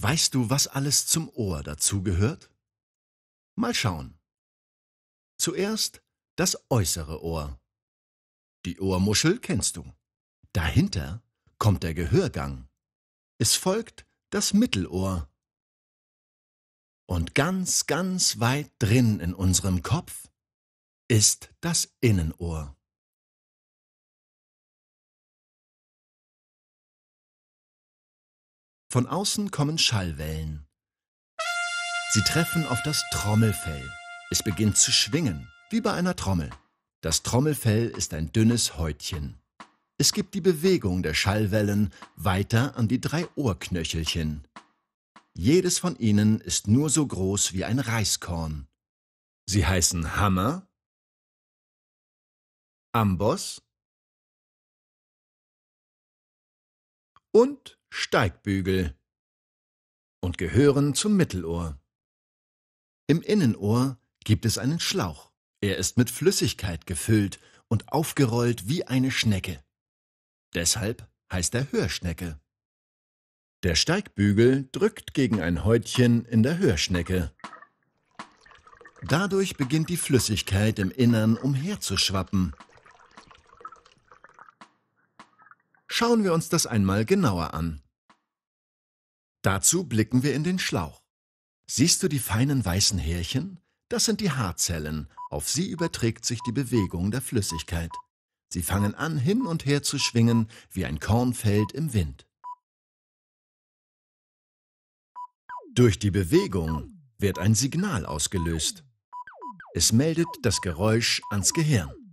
Weißt du, was alles zum Ohr dazugehört? Mal schauen. Zuerst das äußere Ohr. Die Ohrmuschel kennst du. Dahinter kommt der Gehörgang. Es folgt das Mittelohr. Und ganz, ganz weit drin in unserem Kopf ist das Innenohr. Von außen kommen Schallwellen. Sie treffen auf das Trommelfell. Es beginnt zu schwingen, wie bei einer Trommel. Das Trommelfell ist ein dünnes Häutchen. Es gibt die Bewegung der Schallwellen weiter an die drei Ohrknöchelchen. Jedes von ihnen ist nur so groß wie ein Reiskorn. Sie heißen Hammer, Amboss und Steigbügel und gehören zum Mittelohr. Im Innenohr gibt es einen Schlauch. Er ist mit Flüssigkeit gefüllt und aufgerollt wie eine Schnecke. Deshalb heißt er Hörschnecke. Der Steigbügel drückt gegen ein Häutchen in der Hörschnecke. Dadurch beginnt die Flüssigkeit im Innern umherzuschwappen Schauen wir uns das einmal genauer an. Dazu blicken wir in den Schlauch. Siehst du die feinen weißen Härchen? Das sind die Haarzellen. Auf sie überträgt sich die Bewegung der Flüssigkeit. Sie fangen an, hin und her zu schwingen, wie ein Kornfeld im Wind. Durch die Bewegung wird ein Signal ausgelöst. Es meldet das Geräusch ans Gehirn.